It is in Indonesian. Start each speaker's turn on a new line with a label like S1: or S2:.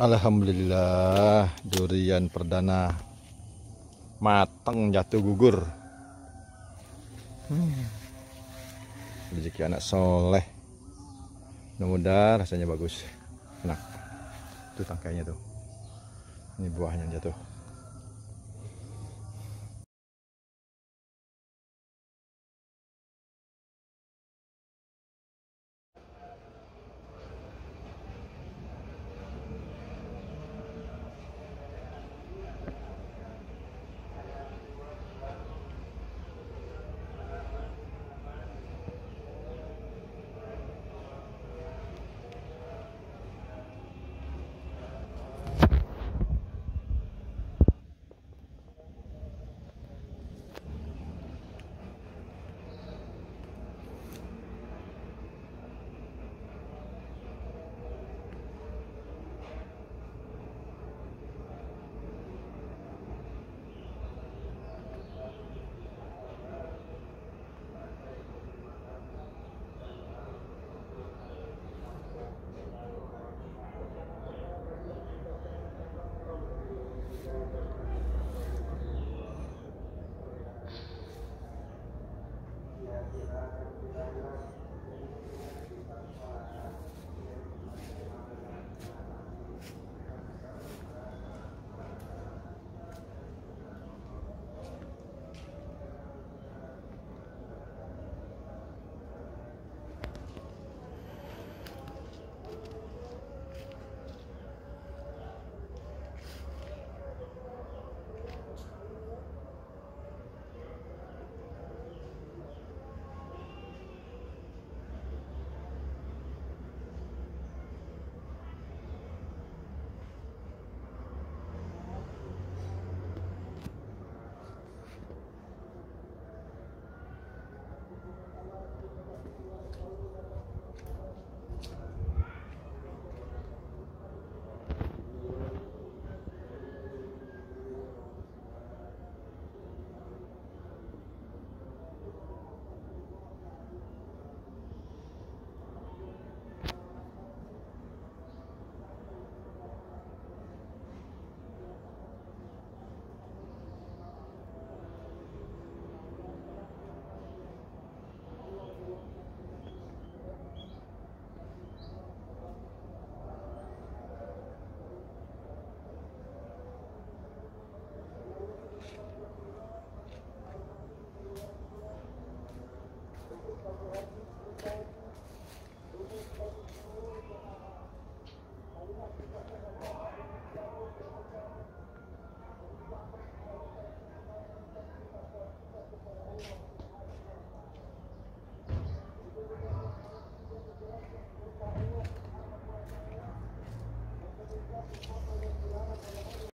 S1: Alhamdulillah durian perdana mateng jatuh gugur
S2: hmm.
S1: rezeki anak soleh mudah rasanya bagus enak itu tangkainya tuh ini buahnya jatuh